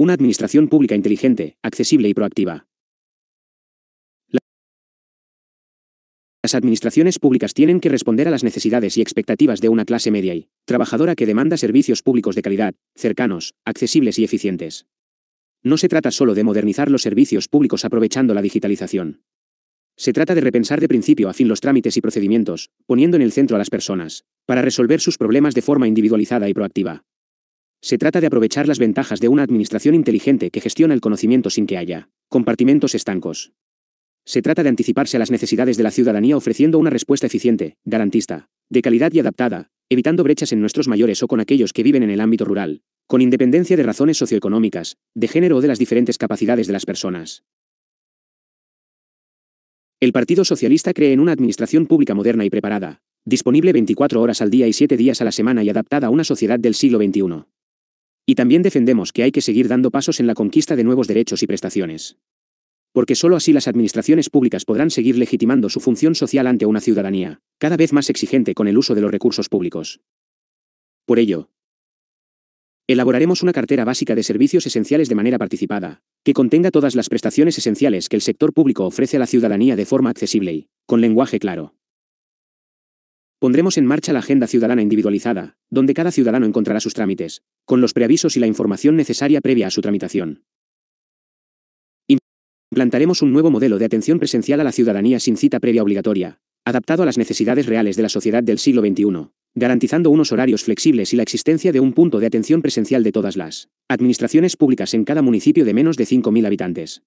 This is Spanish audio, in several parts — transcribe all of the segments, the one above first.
Una administración pública inteligente, accesible y proactiva. Las administraciones públicas tienen que responder a las necesidades y expectativas de una clase media y trabajadora que demanda servicios públicos de calidad, cercanos, accesibles y eficientes. No se trata solo de modernizar los servicios públicos aprovechando la digitalización. Se trata de repensar de principio a fin los trámites y procedimientos, poniendo en el centro a las personas, para resolver sus problemas de forma individualizada y proactiva. Se trata de aprovechar las ventajas de una administración inteligente que gestiona el conocimiento sin que haya compartimentos estancos. Se trata de anticiparse a las necesidades de la ciudadanía ofreciendo una respuesta eficiente, garantista, de calidad y adaptada, evitando brechas en nuestros mayores o con aquellos que viven en el ámbito rural, con independencia de razones socioeconómicas, de género o de las diferentes capacidades de las personas. El Partido Socialista cree en una administración pública moderna y preparada, disponible 24 horas al día y 7 días a la semana y adaptada a una sociedad del siglo XXI. Y también defendemos que hay que seguir dando pasos en la conquista de nuevos derechos y prestaciones. Porque sólo así las administraciones públicas podrán seguir legitimando su función social ante una ciudadanía, cada vez más exigente con el uso de los recursos públicos. Por ello, Elaboraremos una cartera básica de servicios esenciales de manera participada, que contenga todas las prestaciones esenciales que el sector público ofrece a la ciudadanía de forma accesible y, con lenguaje claro. Pondremos en marcha la Agenda Ciudadana Individualizada, donde cada ciudadano encontrará sus trámites, con los preavisos y la información necesaria previa a su tramitación. Implantaremos un nuevo modelo de atención presencial a la ciudadanía sin cita previa obligatoria, adaptado a las necesidades reales de la sociedad del siglo XXI, garantizando unos horarios flexibles y la existencia de un punto de atención presencial de todas las administraciones públicas en cada municipio de menos de 5.000 habitantes.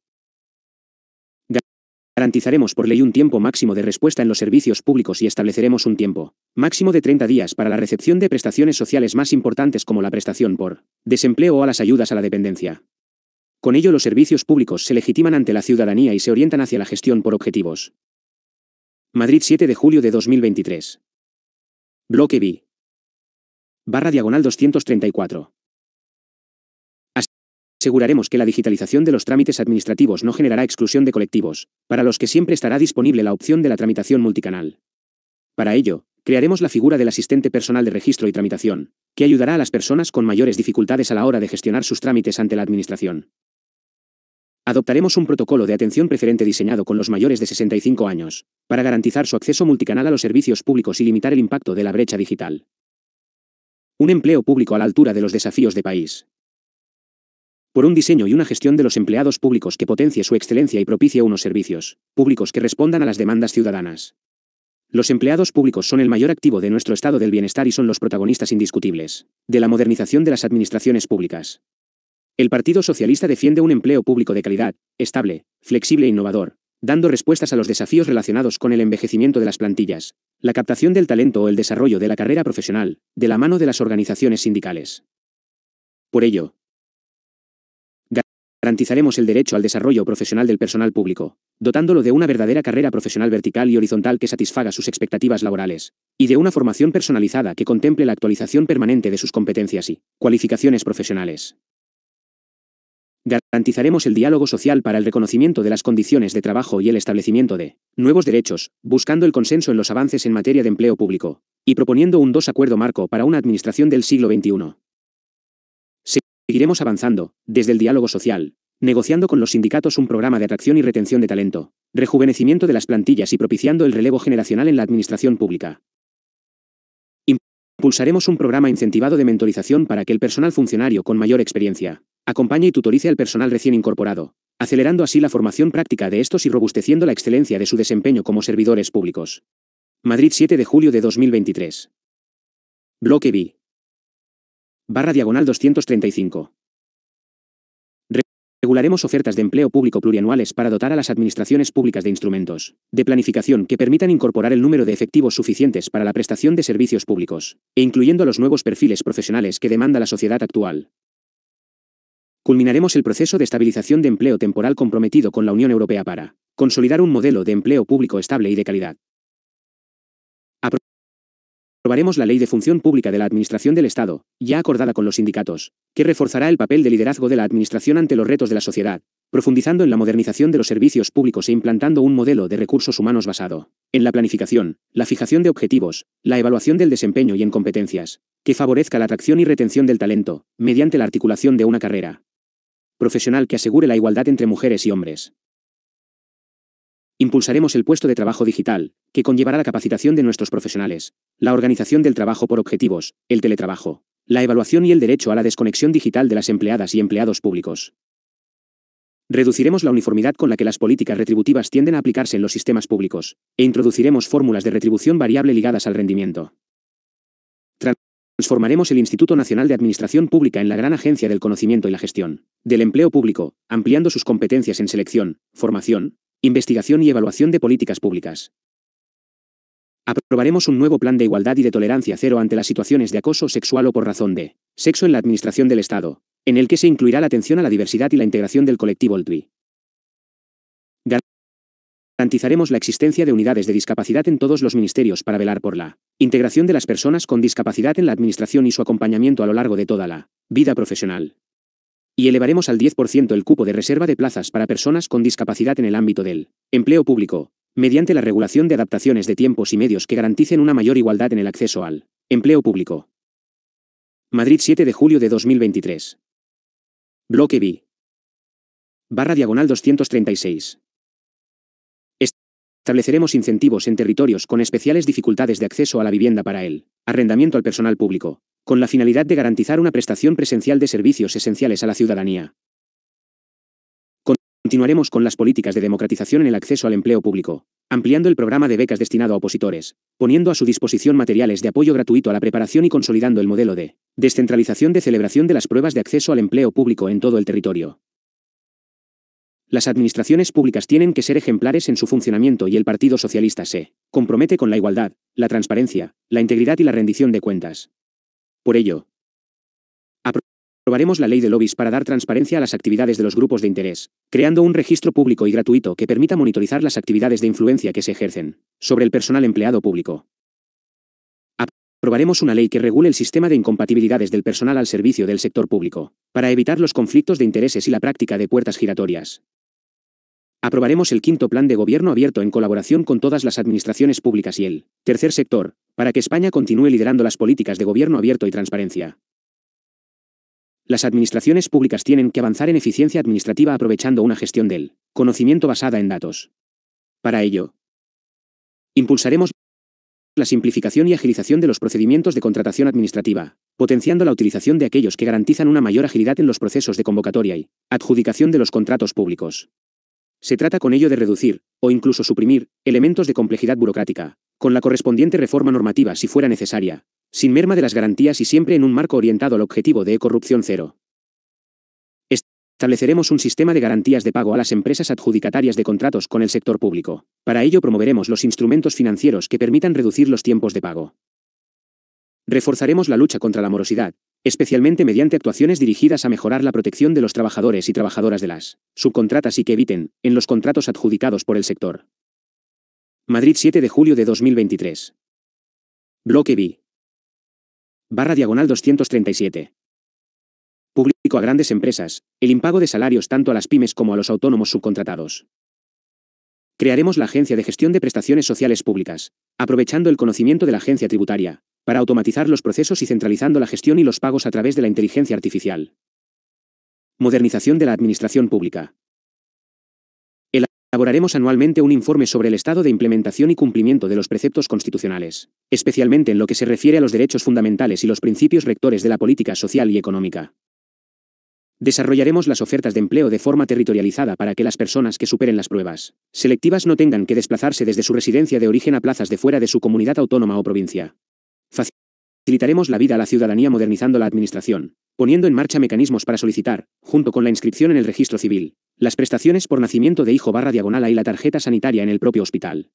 Garantizaremos por ley un tiempo máximo de respuesta en los servicios públicos y estableceremos un tiempo máximo de 30 días para la recepción de prestaciones sociales más importantes como la prestación por desempleo o a las ayudas a la dependencia. Con ello los servicios públicos se legitiman ante la ciudadanía y se orientan hacia la gestión por objetivos. Madrid 7 de julio de 2023. Bloque B. Barra diagonal 234 aseguraremos que la digitalización de los trámites administrativos no generará exclusión de colectivos, para los que siempre estará disponible la opción de la tramitación multicanal. Para ello, crearemos la figura del asistente personal de registro y tramitación, que ayudará a las personas con mayores dificultades a la hora de gestionar sus trámites ante la Administración. Adoptaremos un protocolo de atención preferente diseñado con los mayores de 65 años, para garantizar su acceso multicanal a los servicios públicos y limitar el impacto de la brecha digital. Un empleo público a la altura de los desafíos de país por un diseño y una gestión de los empleados públicos que potencie su excelencia y propicie unos servicios públicos que respondan a las demandas ciudadanas. Los empleados públicos son el mayor activo de nuestro estado del bienestar y son los protagonistas indiscutibles de la modernización de las administraciones públicas. El Partido Socialista defiende un empleo público de calidad, estable, flexible e innovador, dando respuestas a los desafíos relacionados con el envejecimiento de las plantillas, la captación del talento o el desarrollo de la carrera profesional, de la mano de las organizaciones sindicales. Por ello, Garantizaremos el derecho al desarrollo profesional del personal público, dotándolo de una verdadera carrera profesional vertical y horizontal que satisfaga sus expectativas laborales, y de una formación personalizada que contemple la actualización permanente de sus competencias y cualificaciones profesionales. Garantizaremos el diálogo social para el reconocimiento de las condiciones de trabajo y el establecimiento de nuevos derechos, buscando el consenso en los avances en materia de empleo público, y proponiendo un dos acuerdo marco para una administración del siglo XXI Iremos avanzando, desde el diálogo social, negociando con los sindicatos un programa de atracción y retención de talento, rejuvenecimiento de las plantillas y propiciando el relevo generacional en la administración pública. Impulsaremos un programa incentivado de mentorización para que el personal funcionario con mayor experiencia acompañe y tutorice al personal recién incorporado, acelerando así la formación práctica de estos y robusteciendo la excelencia de su desempeño como servidores públicos. Madrid 7 de julio de 2023. Bloque B barra diagonal 235. Regularemos ofertas de empleo público plurianuales para dotar a las administraciones públicas de instrumentos de planificación que permitan incorporar el número de efectivos suficientes para la prestación de servicios públicos, e incluyendo los nuevos perfiles profesionales que demanda la sociedad actual. Culminaremos el proceso de estabilización de empleo temporal comprometido con la Unión Europea para consolidar un modelo de empleo público estable y de calidad. Probaremos la Ley de Función Pública de la Administración del Estado, ya acordada con los sindicatos, que reforzará el papel de liderazgo de la Administración ante los retos de la sociedad, profundizando en la modernización de los servicios públicos e implantando un modelo de recursos humanos basado en la planificación, la fijación de objetivos, la evaluación del desempeño y en competencias, que favorezca la atracción y retención del talento, mediante la articulación de una carrera profesional que asegure la igualdad entre mujeres y hombres. Impulsaremos el puesto de trabajo digital, que conllevará la capacitación de nuestros profesionales, la organización del trabajo por objetivos, el teletrabajo, la evaluación y el derecho a la desconexión digital de las empleadas y empleados públicos. Reduciremos la uniformidad con la que las políticas retributivas tienden a aplicarse en los sistemas públicos, e introduciremos fórmulas de retribución variable ligadas al rendimiento. Transformaremos el Instituto Nacional de Administración Pública en la gran agencia del conocimiento y la gestión del empleo público, ampliando sus competencias en selección, formación, Investigación y evaluación de políticas públicas. Aprobaremos un nuevo plan de igualdad y de tolerancia cero ante las situaciones de acoso sexual o por razón de sexo en la Administración del Estado, en el que se incluirá la atención a la diversidad y la integración del colectivo LGTBI. Garantizaremos la existencia de unidades de discapacidad en todos los ministerios para velar por la integración de las personas con discapacidad en la Administración y su acompañamiento a lo largo de toda la vida profesional y elevaremos al 10% el cupo de reserva de plazas para personas con discapacidad en el ámbito del empleo público, mediante la regulación de adaptaciones de tiempos y medios que garanticen una mayor igualdad en el acceso al empleo público. Madrid 7 de julio de 2023. Bloque B. Barra diagonal 236. Estableceremos incentivos en territorios con especiales dificultades de acceso a la vivienda para el arrendamiento al personal público, con la finalidad de garantizar una prestación presencial de servicios esenciales a la ciudadanía. Continuaremos con las políticas de democratización en el acceso al empleo público, ampliando el programa de becas destinado a opositores, poniendo a su disposición materiales de apoyo gratuito a la preparación y consolidando el modelo de descentralización de celebración de las pruebas de acceso al empleo público en todo el territorio. Las administraciones públicas tienen que ser ejemplares en su funcionamiento y el Partido Socialista se compromete con la igualdad, la transparencia, la integridad y la rendición de cuentas. Por ello, aprobaremos la ley de lobbies para dar transparencia a las actividades de los grupos de interés, creando un registro público y gratuito que permita monitorizar las actividades de influencia que se ejercen sobre el personal empleado público. Aprobaremos una ley que regule el sistema de incompatibilidades del personal al servicio del sector público, para evitar los conflictos de intereses y la práctica de puertas giratorias. Aprobaremos el quinto plan de gobierno abierto en colaboración con todas las administraciones públicas y el tercer sector, para que España continúe liderando las políticas de gobierno abierto y transparencia. Las administraciones públicas tienen que avanzar en eficiencia administrativa aprovechando una gestión del conocimiento basada en datos. Para ello, impulsaremos la simplificación y agilización de los procedimientos de contratación administrativa, potenciando la utilización de aquellos que garantizan una mayor agilidad en los procesos de convocatoria y adjudicación de los contratos públicos. Se trata con ello de reducir, o incluso suprimir, elementos de complejidad burocrática, con la correspondiente reforma normativa si fuera necesaria, sin merma de las garantías y siempre en un marco orientado al objetivo de corrupción cero. Estableceremos un sistema de garantías de pago a las empresas adjudicatarias de contratos con el sector público. Para ello promoveremos los instrumentos financieros que permitan reducir los tiempos de pago. Reforzaremos la lucha contra la morosidad, especialmente mediante actuaciones dirigidas a mejorar la protección de los trabajadores y trabajadoras de las subcontratas y que eviten, en los contratos adjudicados por el sector. Madrid 7 de julio de 2023. Bloque B. Barra diagonal 237. Público a grandes empresas, el impago de salarios tanto a las pymes como a los autónomos subcontratados. Crearemos la Agencia de Gestión de Prestaciones Sociales Públicas, aprovechando el conocimiento de la agencia tributaria, para automatizar los procesos y centralizando la gestión y los pagos a través de la inteligencia artificial. Modernización de la Administración Pública. Elaboraremos anualmente un informe sobre el estado de implementación y cumplimiento de los preceptos constitucionales, especialmente en lo que se refiere a los derechos fundamentales y los principios rectores de la política social y económica. Desarrollaremos las ofertas de empleo de forma territorializada para que las personas que superen las pruebas selectivas no tengan que desplazarse desde su residencia de origen a plazas de fuera de su comunidad autónoma o provincia. Facilitaremos la vida a la ciudadanía modernizando la administración, poniendo en marcha mecanismos para solicitar, junto con la inscripción en el registro civil, las prestaciones por nacimiento de hijo barra diagonal y la tarjeta sanitaria en el propio hospital.